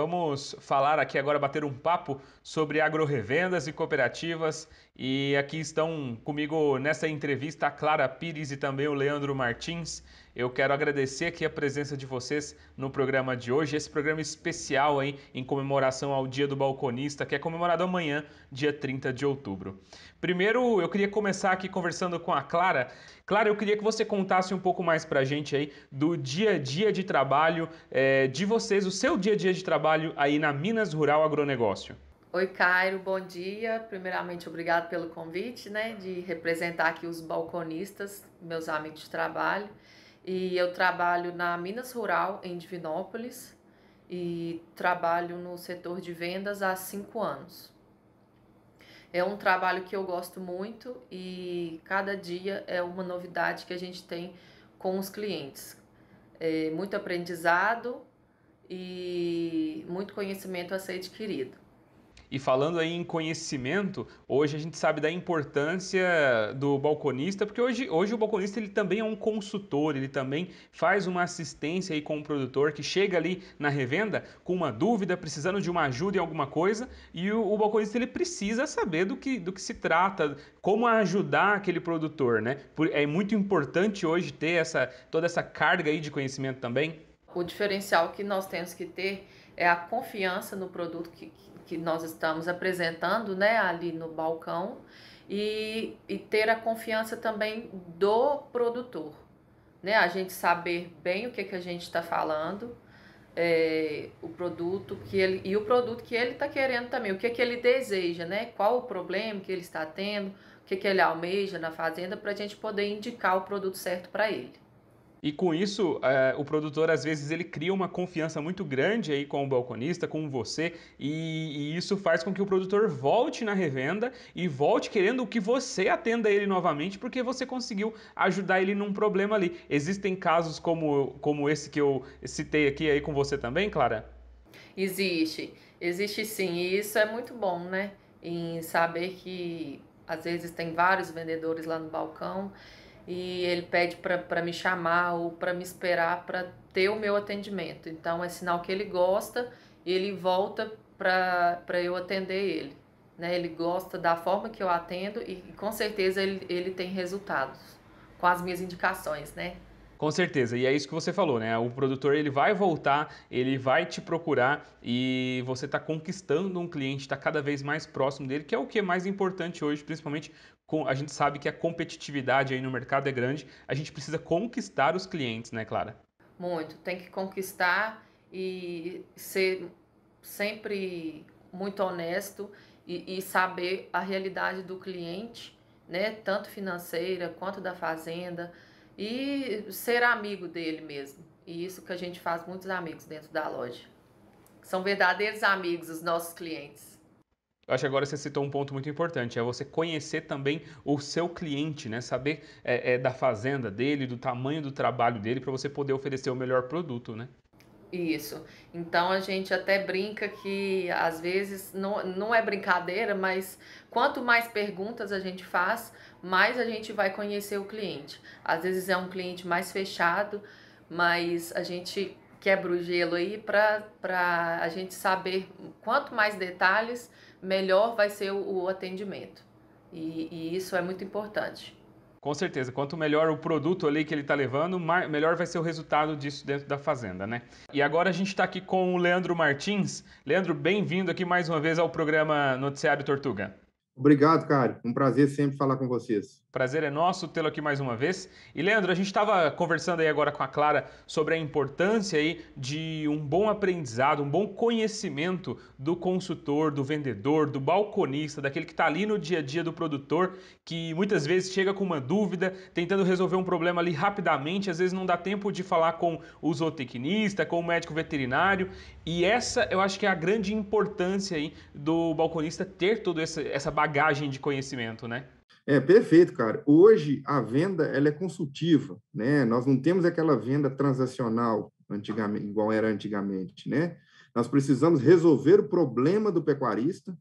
vamos falar aqui agora, bater um papo sobre agro-revendas e cooperativas. E aqui estão comigo nessa entrevista a Clara Pires e também o Leandro Martins. Eu quero agradecer aqui a presença de vocês no programa de hoje, esse programa especial aí em comemoração ao Dia do Balconista, que é comemorado amanhã, dia 30 de outubro. Primeiro, eu queria começar aqui conversando com a Clara. Clara, eu queria que você contasse um pouco mais pra gente aí do dia a dia de trabalho é, de vocês, o seu dia a dia de trabalho aí na Minas Rural Agronegócio. Oi, Cairo, bom dia. Primeiramente, obrigado pelo convite, né, de representar aqui os balconistas, meus amigos de trabalho e eu trabalho na Minas Rural, em Divinópolis, e trabalho no setor de vendas há cinco anos. É um trabalho que eu gosto muito e cada dia é uma novidade que a gente tem com os clientes. É muito aprendizado e muito conhecimento a ser adquirido. E falando aí em conhecimento, hoje a gente sabe da importância do balconista, porque hoje, hoje o balconista ele também é um consultor, ele também faz uma assistência aí com o produtor que chega ali na revenda com uma dúvida, precisando de uma ajuda em alguma coisa, e o, o balconista ele precisa saber do que, do que se trata, como ajudar aquele produtor, né? É muito importante hoje ter essa, toda essa carga aí de conhecimento também. O diferencial que nós temos que ter é a confiança no produto que, que nós estamos apresentando né, ali no balcão e, e ter a confiança também do produtor. Né? A gente saber bem o que, que a gente está falando. É, o produto que ele e o produto que ele está querendo também, o que, que ele deseja, né? Qual o problema que ele está tendo, o que, que ele almeja na fazenda para a gente poder indicar o produto certo para ele. E com isso, é, o produtor às vezes ele cria uma confiança muito grande aí com o balconista, com você, e, e, isso faz com que o produtor volte na revenda e volte querendo que você atenda ele novamente, porque você conseguiu ajudar ele num problema ali. Existem casos como, como esse que eu citei aqui aí com você também, Clara? Existe, existe sim, e isso é muito bom, né? Em saber que às vezes tem vários vendedores lá no balcão e ele pede para me chamar ou para me esperar para ter o meu atendimento. Então é sinal que ele gosta ele volta para eu atender ele. Né? Ele gosta da forma que eu atendo e, e com certeza ele, ele tem resultados com as minhas indicações, né? Com certeza, e é isso que você falou, né? O produtor ele vai voltar, ele vai te procurar e você está conquistando um cliente, está cada vez mais próximo dele, que é o que é mais importante hoje, principalmente a gente sabe que a competitividade aí no mercado é grande, a gente precisa conquistar os clientes, né, Clara? Muito, tem que conquistar e ser sempre muito honesto e, e saber a realidade do cliente, né, tanto financeira quanto da fazenda, e ser amigo dele mesmo. E isso que a gente faz muitos amigos dentro da loja. São verdadeiros amigos os nossos clientes. Eu acho que agora você citou um ponto muito importante, é você conhecer também o seu cliente, né? Saber é, é, da fazenda dele, do tamanho do trabalho dele, para você poder oferecer o melhor produto, né? Isso. Então a gente até brinca que às vezes não, não é brincadeira, mas quanto mais perguntas a gente faz, mais a gente vai conhecer o cliente. Às vezes é um cliente mais fechado, mas a gente quebra o gelo aí para a gente saber quanto mais detalhes melhor vai ser o, o atendimento. E, e, isso é muito importante. Com certeza, quanto melhor o produto ali que ele está levando, melhor vai ser o resultado disso dentro da fazenda, né? E agora a gente está aqui com o Leandro Martins. Leandro, bem-vindo aqui mais uma vez ao programa Noticiário Tortuga. Obrigado, cara. Um prazer sempre falar com vocês. Prazer é nosso tê-lo aqui mais uma vez. E Leandro, a gente estava conversando aí agora com a Clara sobre a importância aí de um bom aprendizado, um bom conhecimento do consultor, do vendedor, do balconista, daquele que está ali no dia a dia do produtor, que muitas vezes chega com uma dúvida, tentando resolver um problema ali rapidamente, às vezes não dá tempo de falar com o zootecnista, com o médico veterinário. E essa eu acho que é a grande importância aí do balconista ter toda essa bagagem bagagem de conhecimento, né? É, perfeito, cara. Hoje a venda ela é consultiva, né? Nós não temos aquela venda transacional antigamente, igual era antigamente, né? Nós precisamos resolver o problema do pecuarista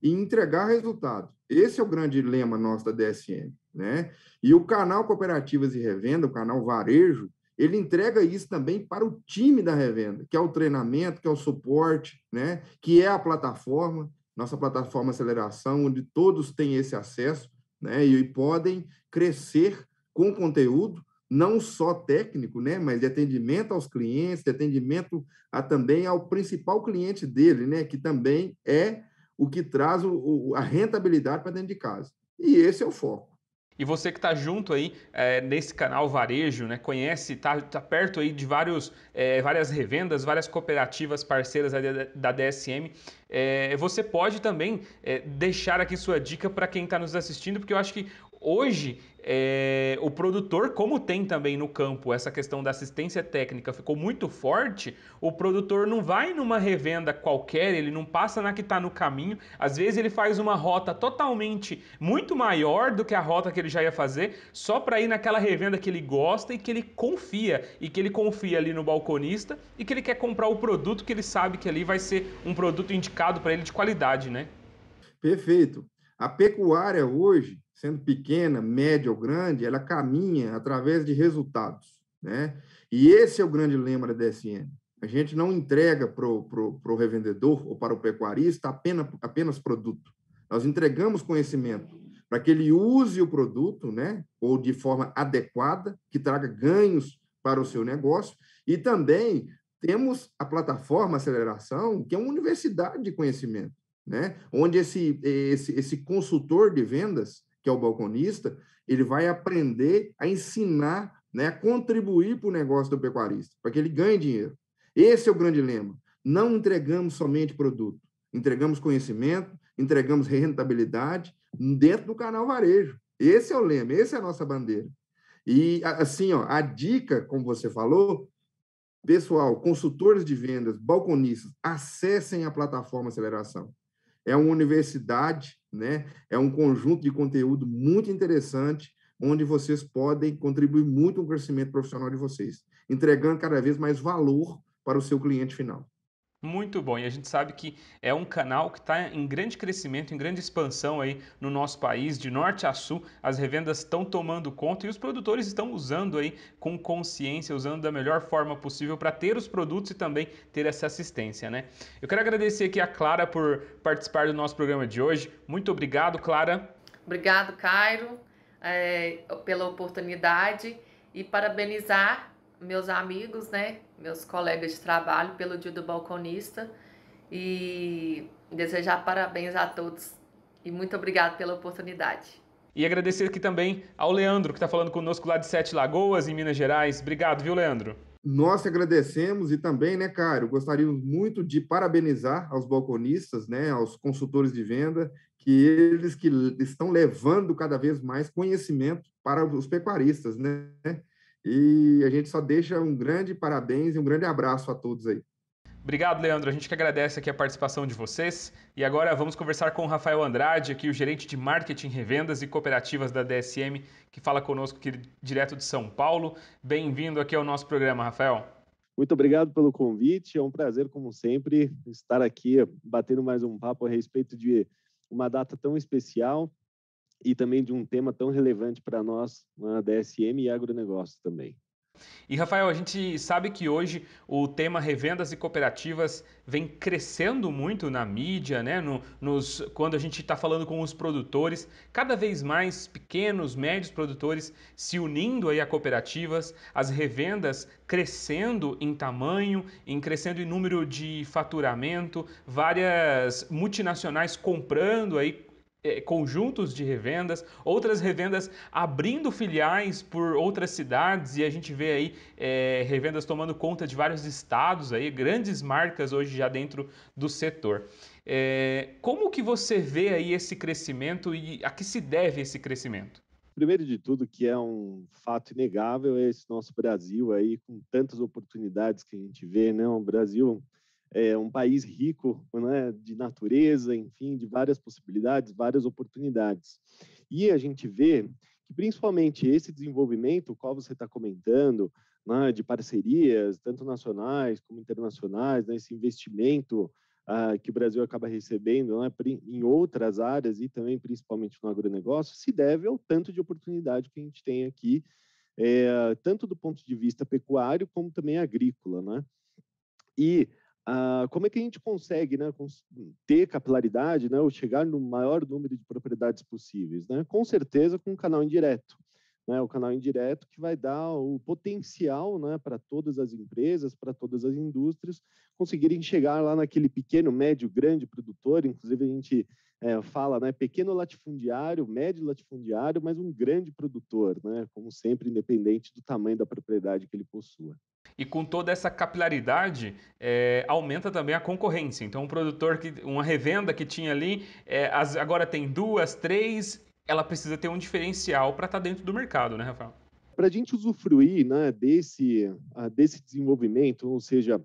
e entregar resultado. Esse é o grande lema nosso da DSM, né? E o canal Cooperativas e Revenda, o canal Varejo, ele entrega isso também para o time da revenda, que é o treinamento, que é o suporte, né? Que é a plataforma, nossa plataforma Aceleração, onde todos têm esse acesso né, e podem crescer com conteúdo, não só técnico, né, mas de atendimento aos clientes, de atendimento a, também ao principal cliente dele, né, que também é o que traz o, o, a rentabilidade para dentro de casa. E esse é o foco. E você que está junto aí é, nesse canal Varejo, né, conhece, está tá perto aí de vários, é, várias revendas, várias cooperativas parceiras da, DSM, é, você pode também é, deixar aqui sua dica para quem está nos assistindo, porque eu acho que hoje é, o produtor, como tem também no campo essa questão da assistência técnica, ficou muito forte, o produtor não vai numa revenda qualquer, ele não passa na que está no caminho. Às vezes ele faz uma rota totalmente muito maior do que a rota que ele já ia fazer, só para ir naquela revenda que ele gosta e que ele confia, e que ele confia ali no balconista e que ele quer comprar o produto que ele sabe que ali vai ser um produto indicado para ele de qualidade, né? Perfeito. A pecuária hoje sendo pequena, média ou grande, ela caminha através de resultados. Né? E esse é o grande lema da DSM. A gente não entrega para o pro, pro revendedor ou para o pecuarista apenas, apenas produto. Nós entregamos conhecimento para que ele use o produto, né, ou de forma adequada, que traga ganhos para o seu negócio. E também temos a plataforma Aceleração, que é uma universidade de conhecimento, né, onde esse, esse, esse consultor de vendas que é o balconista, ele vai aprender a ensinar, né, a contribuir para o negócio do pecuarista, para que ele ganhe dinheiro. Esse é o grande lema. Não entregamos somente produto, entregamos conhecimento, entregamos rentabilidade dentro do canal varejo. Esse é o lema, essa é a nossa bandeira. E assim, ó, a dica, como você falou, pessoal, consultores de vendas, balconistas, acessem a plataforma Aceleração é uma universidade, né? é um conjunto de conteúdo muito interessante, onde vocês podem contribuir muito com o crescimento profissional de vocês, entregando cada vez mais valor para o seu cliente final. Muito bom. E a gente sabe que é um canal que está em grande crescimento, em grande expansão aí no nosso país, de norte a sul. As revendas estão tomando conta e os produtores estão usando aí com consciência, usando da melhor forma possível para ter os produtos e também ter essa assistência, né? Eu quero agradecer aqui a Clara por participar do nosso programa de hoje. Muito obrigado, Clara. Obrigado, Cairo, é, pela oportunidade e parabenizar meus amigos, né, meus colegas de trabalho pelo Dia do Balconista e desejar parabéns a todos e muito obrigado pela oportunidade. E agradecer aqui também ao Leandro, que está falando conosco lá de Sete Lagoas, em Minas Gerais. Obrigado, viu, Leandro? Nós agradecemos e também, né, Cário, gostaríamos muito de parabenizar aos balconistas, né, aos consultores de venda, que eles que estão levando cada vez mais conhecimento para os pecuaristas, né? E a gente só deixa um grande parabéns e um grande abraço a todos aí. Obrigado, Leandro. A gente que agradece aqui a participação de vocês. E agora vamos conversar com o Rafael Andrade, aqui o gerente de marketing, revendas e cooperativas da DSM, que fala conosco aqui direto de São Paulo. Bem-vindo aqui ao nosso programa, Rafael. Muito obrigado pelo convite. É um prazer, como sempre, estar aqui batendo mais um papo a respeito de uma data tão especial e também de um tema tão relevante para nós, né, a DSM e agronegócio também. E Rafael, a gente sabe que hoje o tema revendas e cooperativas vem crescendo muito na mídia, né? No, nos, quando a gente está falando com os produtores, cada vez mais pequenos, médios produtores se unindo aí a cooperativas, as revendas crescendo em tamanho, em crescendo em número de faturamento, várias multinacionais comprando aí é, conjuntos de revendas, outras revendas abrindo filiais por outras cidades e a gente vê aí é, revendas tomando conta de vários estados aí, grandes marcas hoje já dentro do setor. É, como que você vê aí esse crescimento e a que se deve esse crescimento? Primeiro de tudo, que é um fato inegável, é esse nosso Brasil aí com tantas oportunidades que a gente vê, né? o Brasil é, um país rico né, de natureza, enfim, de várias possibilidades, várias oportunidades. E a gente vê que, principalmente, esse desenvolvimento, o qual você está comentando, né, de parcerias, tanto nacionais como internacionais, né, esse investimento ah, que o Brasil acaba recebendo né, em outras áreas e também principalmente no agronegócio, se deve ao tanto de oportunidade que a gente tem aqui, é, tanto do ponto de vista pecuário como também agrícola. Né? E ah, como é que a gente consegue né, ter capilaridade né, ou chegar no maior número de propriedades possíveis? Né? Com certeza com o canal indireto. Né, o canal indireto que vai dar o potencial né, para todas as empresas, para todas as indústrias conseguirem chegar lá naquele pequeno, médio, grande produtor. Inclusive, a gente é, fala né, pequeno latifundiário, médio latifundiário, mas um grande produtor, né, como sempre, independente do tamanho da propriedade que ele possua. E com toda essa capilaridade, é, aumenta também a concorrência. Então, um produtor, que, uma revenda que tinha ali, é, as, agora tem duas, três, ela precisa ter um diferencial para estar tá dentro do mercado, né, Rafael? Para a gente usufruir né, desse, ah, desse desenvolvimento, ou seja,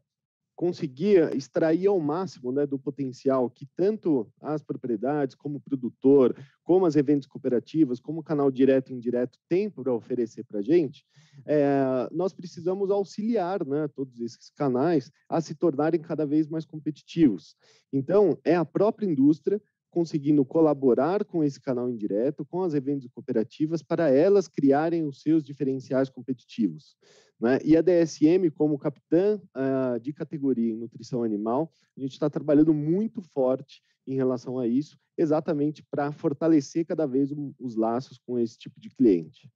conseguir extrair ao máximo né, do potencial que tanto as propriedades, como o produtor, como as eventos cooperativas, como o canal direto e indireto tem para oferecer para a gente, é, nós precisamos auxiliar né, todos esses canais a se tornarem cada vez mais competitivos. Então, é a própria indústria conseguindo colaborar com esse canal indireto, com as eventos cooperativas, para elas criarem os seus diferenciais competitivos. Né? E a DSM, como capitã uh, de categoria em nutrição animal, a gente está trabalhando muito forte em relação a isso, exatamente para fortalecer cada vez um, os laços com esse tipo de cliente.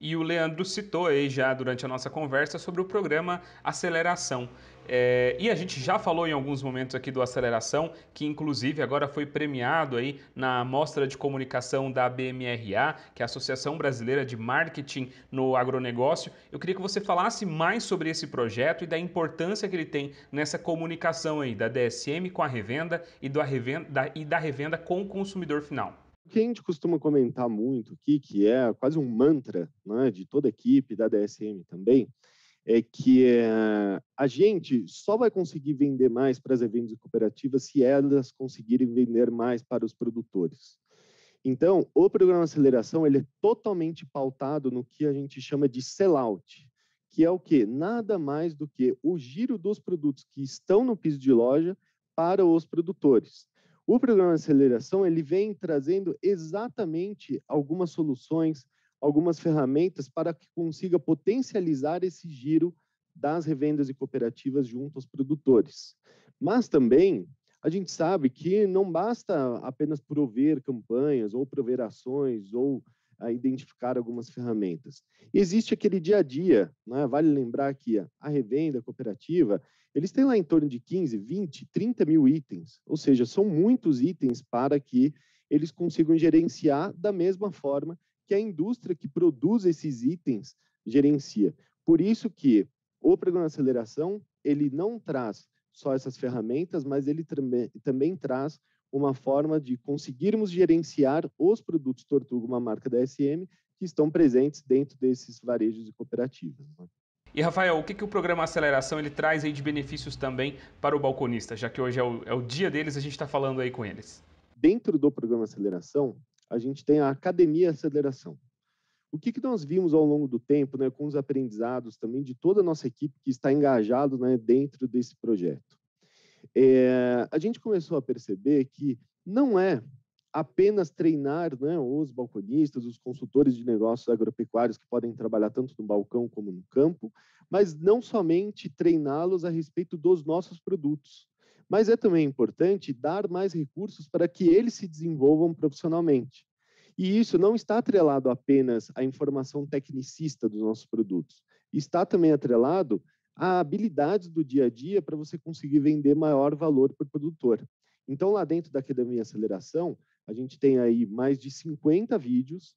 E o Leandro citou aí já durante a nossa conversa sobre o programa Aceleração. É, e a gente já falou em alguns momentos aqui do Aceleração, que inclusive agora foi premiado aí na mostra de comunicação da BMRA, que é a Associação Brasileira de Marketing no Agronegócio. Eu queria que você falasse mais sobre esse projeto e da importância que ele tem nessa comunicação aí da DSM com a revenda e, do, revenda, da, e da revenda com o consumidor final. O que a gente costuma comentar muito aqui, que é quase um mantra né, de toda a equipe da DSM também, é que é, a gente só vai conseguir vender mais para as eventos e cooperativas se elas conseguirem vender mais para os produtores. Então, o programa de aceleração ele é totalmente pautado no que a gente chama de sellout, que é o que nada mais do que o giro dos produtos que estão no piso de loja para os produtores. O programa de aceleração ele vem trazendo exatamente algumas soluções algumas ferramentas para que consiga potencializar esse giro das revendas e cooperativas junto aos produtores. Mas também a gente sabe que não basta apenas prover campanhas ou prover ações ou a ah, identificar algumas ferramentas. Existe aquele dia a dia, né? vale lembrar que a revenda a cooperativa, eles têm lá em torno de 15, 20, 30 mil itens, ou seja, são muitos itens para que eles consigam gerenciar da mesma forma que a indústria que produz esses itens gerencia. Por isso que o programa de aceleração, ele não traz só essas ferramentas, mas ele também, também traz uma forma de conseguirmos gerenciar os produtos Tortuga, uma marca da SM, que estão presentes dentro desses varejos e cooperativas. Né? E Rafael, o que, que o programa Aceleração ele traz aí de benefícios também para o balconista, já que hoje é o, é o dia deles, a gente está falando aí com eles. Dentro do programa Aceleração, a gente tem a academia aceleração. O que, que nós vimos ao longo do tempo, né, com os aprendizados também de toda a nossa equipe que está engajado né, dentro desse projeto? É, a gente começou a perceber que não é apenas treinar né, os balconistas, os consultores de negócios agropecuários que podem trabalhar tanto no balcão como no campo, mas não somente treiná-los a respeito dos nossos produtos. Mas é também importante dar mais recursos para que eles se desenvolvam profissionalmente. E isso não está atrelado apenas à informação tecnicista dos nossos produtos, está também atrelado à habilidade do dia a dia para você conseguir vender maior valor para o produtor. Então, lá dentro da Academia Aceleração, a gente tem aí mais de 50 vídeos,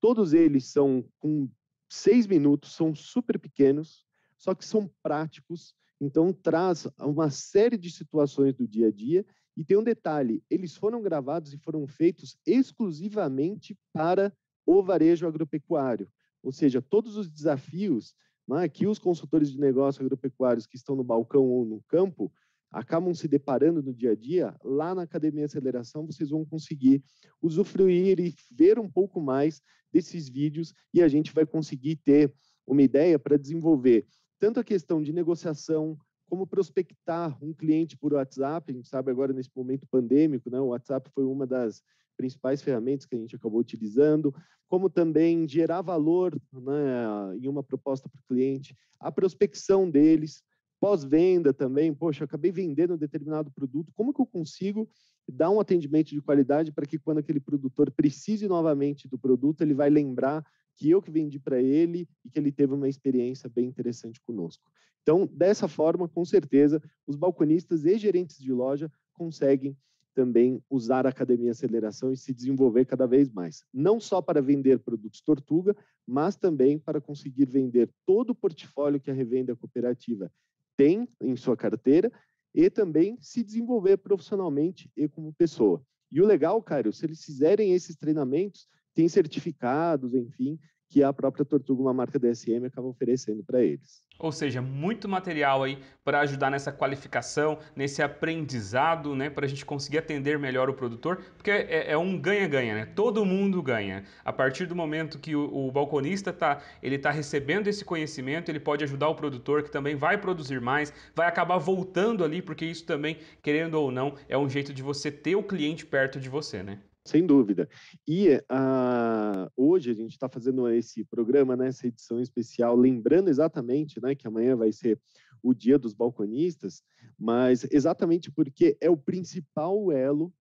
todos eles são com seis minutos, são super pequenos, só que são práticos então, traz uma série de situações do dia a dia. E tem um detalhe: eles foram gravados e foram feitos exclusivamente para o varejo agropecuário. Ou seja, todos os desafios né, que os consultores de negócio agropecuários que estão no balcão ou no campo acabam se deparando no dia a dia, lá na Academia Aceleração vocês vão conseguir usufruir e ver um pouco mais desses vídeos e a gente vai conseguir ter uma ideia para desenvolver tanto a questão de negociação, como prospectar um cliente por WhatsApp, a gente sabe agora nesse momento pandêmico, né, o WhatsApp foi uma das principais ferramentas que a gente acabou utilizando, como também gerar valor né, em uma proposta para o cliente, a prospecção deles, pós-venda também, poxa, eu acabei vendendo um determinado produto, como que eu consigo dar um atendimento de qualidade para que quando aquele produtor precise novamente do produto, ele vai lembrar que eu que vendi para ele e que ele teve uma experiência bem interessante conosco. Então, dessa uhum. forma, com certeza, os balconistas e gerentes de loja conseguem também usar a Academia Aceleração e se desenvolver cada vez mais. Não só para vender produtos Tortuga, mas também para conseguir vender todo o portfólio que a revenda cooperativa tem em sua carteira e também se desenvolver profissionalmente e como pessoa. E o legal, Caio, se eles fizerem esses treinamentos, tem certificados, enfim, que a própria Tortuga, uma marca DSM, acaba oferecendo para eles. Ou seja, muito material aí para ajudar nessa qualificação, nesse aprendizado, né, para a gente conseguir atender melhor o produtor, porque é, é um ganha-ganha, né? Todo mundo ganha. A partir do momento que o, o balconista tá, ele tá recebendo esse conhecimento, ele pode ajudar o produtor que também vai produzir mais, vai acabar voltando ali, porque isso também, querendo ou não, é um jeito de você ter o cliente perto de você, né? Sem dúvida. E uh, hoje a gente está fazendo esse programa, né, essa edição especial, lembrando exatamente né, que amanhã vai ser o Dia dos Balconistas, mas exatamente porque é o principal elo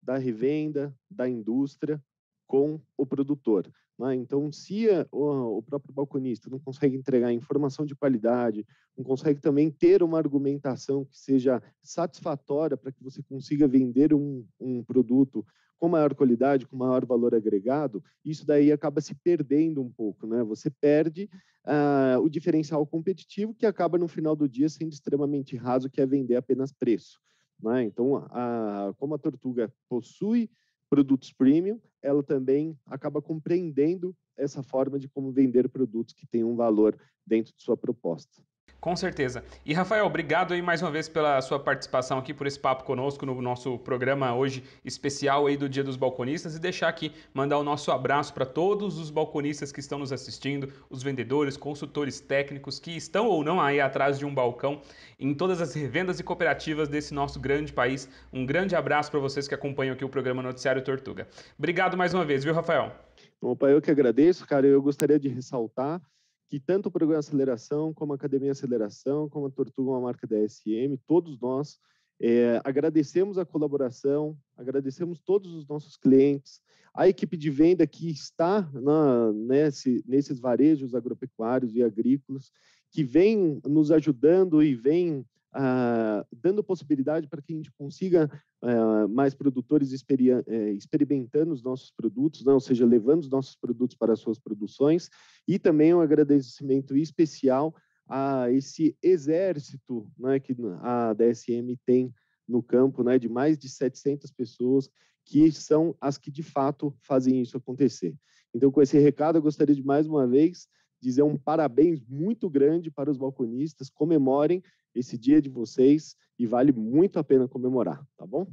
da revenda, da indústria, com o produtor. Né? Então, se a, o, o, próprio balconista não consegue entregar informação de qualidade, não consegue também ter uma argumentação que seja satisfatória para que você consiga vender um, um produto com maior qualidade, com maior valor agregado, isso daí acaba se perdendo um pouco, né? Você perde ah, o diferencial competitivo que acaba no final do dia sendo extremamente raso, que é vender apenas preço. Né? Então, a, como a Tortuga possui produtos premium, ela também acaba compreendendo essa forma de como vender produtos que têm um valor dentro de sua proposta. Com certeza. E Rafael, obrigado aí mais uma vez pela sua participação aqui, por esse papo conosco no nosso programa hoje especial aí do Dia dos Balconistas e deixar aqui, mandar o nosso abraço para todos os balconistas que estão nos assistindo, os vendedores, consultores técnicos que estão ou não aí atrás de um balcão em todas as revendas e cooperativas desse nosso grande país. Um grande abraço para vocês que acompanham aqui o programa Noticiário Tortuga. Obrigado mais uma vez, viu, Rafael? Opa, eu que agradeço, cara. Eu gostaria de ressaltar que tanto o programa Aceleração, como a Academia Aceleração, como a Tortuga, é uma marca da SM, todos nós é, agradecemos a colaboração, agradecemos todos os nossos clientes, a equipe de venda que está na, nesse, nesses varejos agropecuários e agrícolas, que vem nos ajudando e vem ah, dando possibilidade para que a gente consiga ah, mais produtores experi eh, experimentando os nossos produtos, né? ou seja, levando os nossos produtos para as suas produções, e também um agradecimento especial a esse exército né, que a DSM tem no campo, né, de mais de 700 pessoas que são as que de fato fazem isso acontecer. Então, com esse recado, eu gostaria de mais uma vez dizer um parabéns muito grande para os balconistas, comemorem esse dia de vocês e vale muito a pena comemorar, tá bom?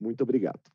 Muito obrigado.